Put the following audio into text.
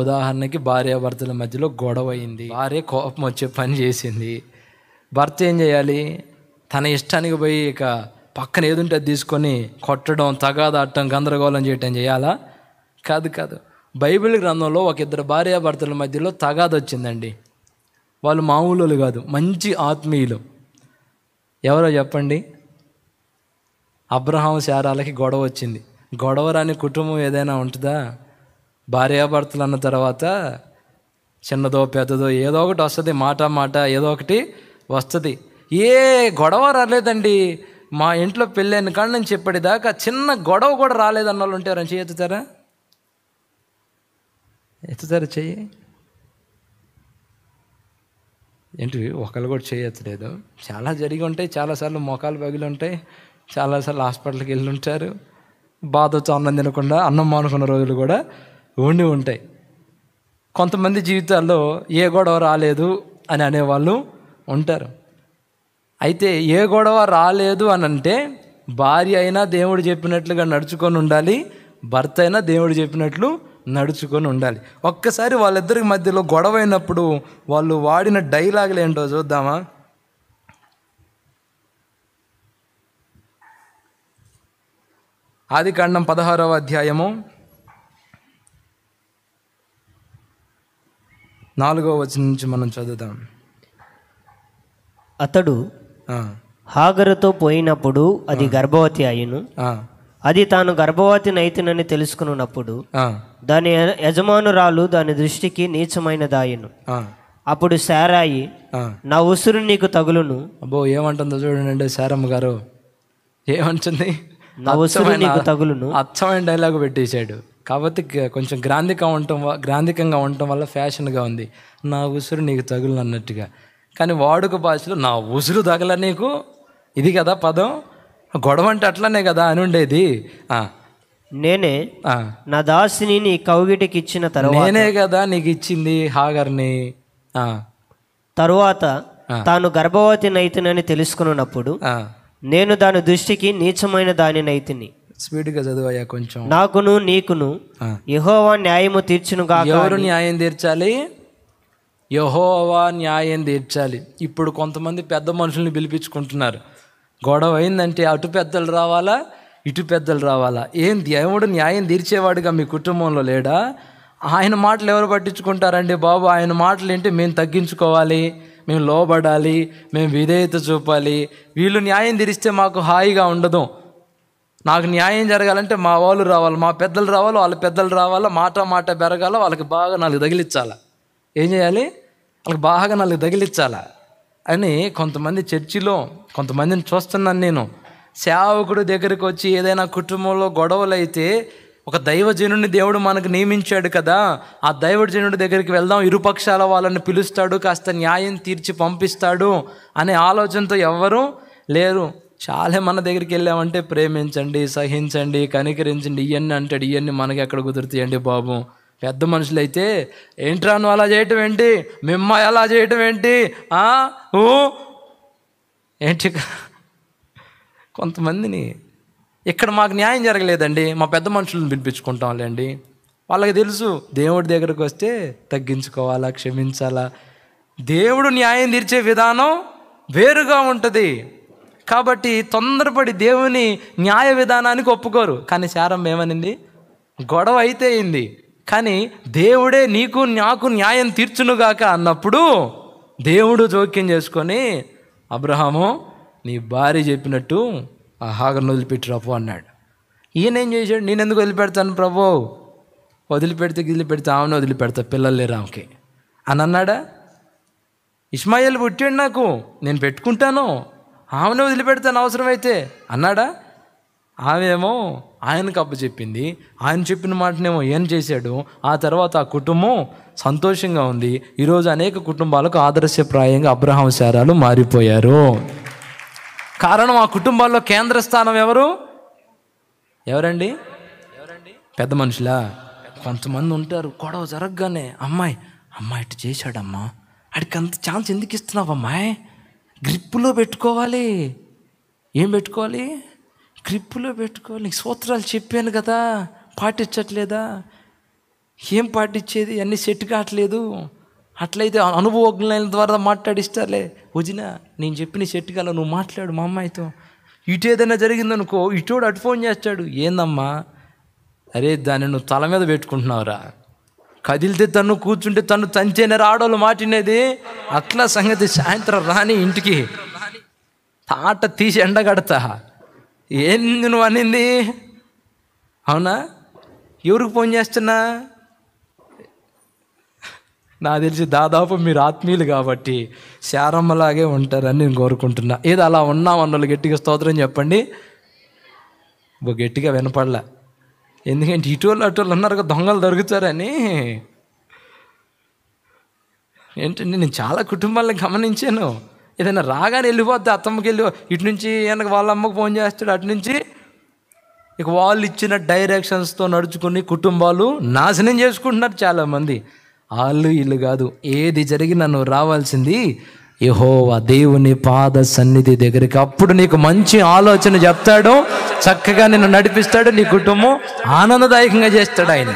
ఉదాహరణకి భార్యాభర్తల మధ్యలో గొడవ అయింది భార్య కోపం వచ్చే పని చేసింది భర్త ఏం చేయాలి తన ఇష్టానికి పోయి ఇక పక్కన ఏదుంటే తీసుకొని కొట్టడం తగాదాటం గందరగోళం చేయటం చేయాలా కాదు కాదు బైబిల్ గ్రంథంలో ఒక ఇద్దరు భార్యాభర్తల మధ్యలో తగాద వచ్చిందండి వాళ్ళు మామూలు కాదు మంచి ఆత్మీయులు ఎవరో చెప్పండి అబ్రహాం శారాలకి గొడవ వచ్చింది గొడవ రాని కుటుంబం ఏదైనా ఉంటుందా భార్యాభర్తలు అన్న తర్వాత చిన్నదో పెద్దదో ఏదో ఒకటి వస్తుంది మాట మాట ఏదో ఒకటి వస్తుంది ఏ గొడవ రాలేదండి మా ఇంట్లో పెళ్ళైన కాడ నుంచి ఇప్పటిదాకా చిన్న గొడవ కూడా రాలేదన్న వాళ్ళు ఉంటారని చెయ్యి ఎత్తుతారా ఎత్తుతారా చెయ్యి ఏంటి ఒకళ్ళు కూడా చేయొచ్చలేదు చాలా జరిగి ఉంటాయి చాలాసార్లు మొఖాలు పగిలి ఉంటాయి చాలాసార్లు హాస్పిటల్కి వెళ్ళి ఉంటారు బాధతో అన్నం తినకుండా అన్నం మానుకున్న రోజులు కూడా ఉండి ఉంటాయి కొంతమంది జీవితాల్లో ఏ గొడవ రాలేదు అని అనేవాళ్ళు ఉంటారు అయితే ఏ గొడవ రాలేదు అని అంటే భార్య అయినా దేవుడు చెప్పినట్లుగా నడుచుకొని ఉండాలి భర్త అయినా దేవుడు చెప్పినట్లు నడుచుకొని ఉండాలి ఒక్కసారి వాళ్ళిద్దరి మధ్యలో గొడవ అయినప్పుడు వాళ్ళు వాడిన డైలాగులు ఏంటో చూద్దామా ఆది కాండం పదహారవ అధ్యాయము నాలుగో వచనం నుంచి మనం చదువుదాం అతడు హాగరుతో పోయినప్పుడు అది గర్భవతి అయ్యను అది తాను గర్భవతి నైతినని తెలుసుకున్నప్పుడు దాని యజమానురాలు దాని దృష్టికి నీచమైన దాయను అప్పుడు శారాయి నా ఉసురు నీకు తగులును అబ్బో ఏమంటుందో చూడండి శారమ్మ గారు ఏమంటుంది నా ఉసురు నీకు తగులును అచ్చమైన డైలాగ్ పెట్టేశాడు కాబట్టి కొంచెం గ్రాంధిక ఉండటం గ్రాంధికంగా ఉండటం వల్ల ఫ్యాషన్గా ఉంది నా ఉసురు నీకు తగులు అన్నట్టుగా కానీ వాడుక భాషలో నా ఉసురు తగల నీకు ఇది కదా పదం గొడవ అంటే అట్లనే కదా అని ఉండేది నేనే నా దాసిని నీ కౌగిటికి ఇచ్చిన తర్వాత నేనే కదా నీకు ఇచ్చింది హాగర్ని తరువాత తాను గర్భవతి నైతినని తెలుసుకున్నప్పుడు నేను దాని దృష్టికి నీచమైన దాని నైతిని స్పీడ్గా చదువయ్యా కొంచెం నాకును నీకును యహోవా న్యాయము తీర్చును ఎవరు న్యాయం తీర్చాలి యహోవా న్యాయం తీర్చాలి ఇప్పుడు కొంతమంది పెద్ద మనుషుల్ని పిలిపించుకుంటున్నారు గొడవ అయిందంటే అటు పెద్దలు రావాలా ఇటు పెద్దలు రావాలా ఏం దేవుడు న్యాయం తీర్చేవాడుగా మీ కుటుంబంలో లేడా ఆయన మాటలు ఎవరు పట్టించుకుంటారండి బాబు ఆయన మాటలు ఏంటి మేము తగ్గించుకోవాలి మేము లోబడాలి మేము విధేయత చూపాలి వీళ్ళు న్యాయం తీరిస్తే మాకు హాయిగా ఉండదు నాకు న్యాయం జరగాలంటే మా వాళ్ళు రావాలి మా పెద్దలు రావాలి వాళ్ళ పెద్దలు రావాలి మాట మాట పెరగాల వాళ్ళకి బాగా నాలుగు తగిలిచ్చాలా ఏం చేయాలి వాళ్ళకి బాగా నాలుగు తగిలిచ్చాలా అని కొంతమంది చర్చిలో కొంతమందిని చూస్తున్నాను నేను సేవకుడు దగ్గరికి వచ్చి ఏదైనా కుటుంబంలో గొడవలు అయితే ఒక దైవజనుడిని దేవుడు మనకు నియమించాడు కదా ఆ దైవజనుడి దగ్గరికి వెళ్దాం ఇరుపక్షాల వాళ్ళని పిలుస్తాడు కాస్త న్యాయం తీర్చి పంపిస్తాడు అనే ఆలోచనతో ఎవ్వరూ లేరు చాలా మన దగ్గరికి వెళ్ళామంటే ప్రేమించండి సహించండి కనికరించండి ఇవన్నీ అంటాడు ఇవన్నీ మనకి ఎక్కడ కుదురుతాయండి బాబు పెద్ద మనుషులైతే ఏంట్రా నువ్వు అలా చేయటం ఏంటి మిమ్మ అలా చేయటం ఏంటి ఊ ఏంటి కొంతమందిని ఇక్కడ మాకు న్యాయం జరగలేదండి మా పెద్ద మనుషులను పిలిపించుకుంటాంలేండి వాళ్ళకి తెలుసు దేవుడి దగ్గరకు వస్తే తగ్గించుకోవాలా క్షమించాలా దేవుడు న్యాయం తీర్చే విధానం వేరుగా ఉంటుంది కాబట్టి తొందరపడి దేవుని న్యాయ విధానానికి ఒప్పుకోరు కానీ శారం ఏమనింది గొడవ అయితే అయింది కానీ దేవుడే నీకు నాకు న్యాయం తీర్చునుగాక అన్నప్పుడు దేవుడు జోక్యం చేసుకొని అబ్రహాము నీ భార్య చెప్పినట్టు ఆ హాగర్ను వదిలిపెట్టి రపు అన్నాడు ఈయనేం చేశాడు నేను ఎందుకు వదిలిపెడతాను ప్రభు వదిలిపెడితే గిదిలిపెడితే ఆమెను వదిలిపెడతా పిల్లలు లేరు ఆమెకి అని అన్నాడా ఇస్మాయిల్ పుట్టాడు నాకు నేను పెట్టుకుంటాను ఆమెను వదిలిపెడతాను అవసరమైతే అన్నాడా ఆమె ఏమో ఆయనకు అప్పచెప్పింది ఆయన చెప్పిన మాటనేమో ఏం చేశాడు ఆ తర్వాత ఆ కుటుంబం సంతోషంగా ఉంది ఈరోజు అనేక కుటుంబాలకు ఆదర్శప్రాయంగా అబ్రహాం శారాలు మారిపోయారు కారణం ఆ కుటుంబాల్లో కేంద్ర స్థానం ఎవరు ఎవరండి పెద్ద మనుషులా కొంతమంది ఉంటారు గొడవ జరగగానే అమ్మాయి అమ్మాయి ఇటు చేశాడమ్మా ఆడికి అంత ఛాన్స్ ఎందుకు ఇస్తున్నావు అమ్మాయి గ్రిప్పులో పెట్టుకోవాలి ఏం పెట్టుకోవాలి గ్రిప్పులో పెట్టుకోవాలి సూత్రాలు చెప్పాను కదా పాటించట్లేదా ఏం పాటించేది అన్ని సెట్ కావట్లేదు అట్లయితే అనుభవజ్ఞానం ద్వారా మాట్లాడిస్తారులే వజిన నేను చెప్పిన సెట్ కాల నువ్వు మాట్లాడు మా అమ్మాయితో ఇటు ఏదైనా జరిగిందనుకో ఇటు అటు ఫోన్ చేస్తాడు ఏందమ్మా అరే దాన్ని నువ్వు తల మీద పెట్టుకుంటున్నావురా కదిలితే తను కూర్చుంటే తను తంచేనే ఆడోళ్ళు మాటినేది అట్లా సంగతి సాయంత్రం రాని ఇంటికి తాట తీసి ఎండగడతా ఏంది నువ్వు అనింది అవునా ఎవరికి ఫోన్ చేస్తున్నా నాకు తెలిసి దాదాపు మీరు ఆత్మీయులు కాబట్టి శారమ్మలాగే ఉంటారని నేను కోరుకుంటున్నా ఏదో అలా ఉన్నాం వాళ్ళు గట్టిగా స్తోత్రం చెప్పండి గట్టిగా వినపడలే ఎందుకంటే ఇటువల్ల అటువల్ల ఉన్నారు కదా దొంగలు దొరుకుతారని ఏంటంటే నేను చాలా కుటుంబాలను గమనించాను ఏదైనా రాగానే వెళ్ళిపోద్ది అత్తమ్మకి వెళ్ళి ఇటు నుంచి వెనక వాళ్ళ అమ్మకు ఫోన్ చేస్తాడు అటు నుంచి ఇక వాళ్ళు ఇచ్చిన డైరెక్షన్స్తో నడుచుకుని కుటుంబాలు నాశనం చేసుకుంటున్నారు చాలామంది వాళ్ళు వీళ్ళు కాదు ఏది జరిగి నన్ను రావాల్సింది యహోవా దేవుని పాద సన్నిధి దగ్గరికి అప్పుడు నీకు మంచి ఆలోచన చెప్తాడు చక్కగా నిన్ను నడిపిస్తాడు నీ కుటుంబం ఆనందదాయకంగా చేస్తాడు ఆయన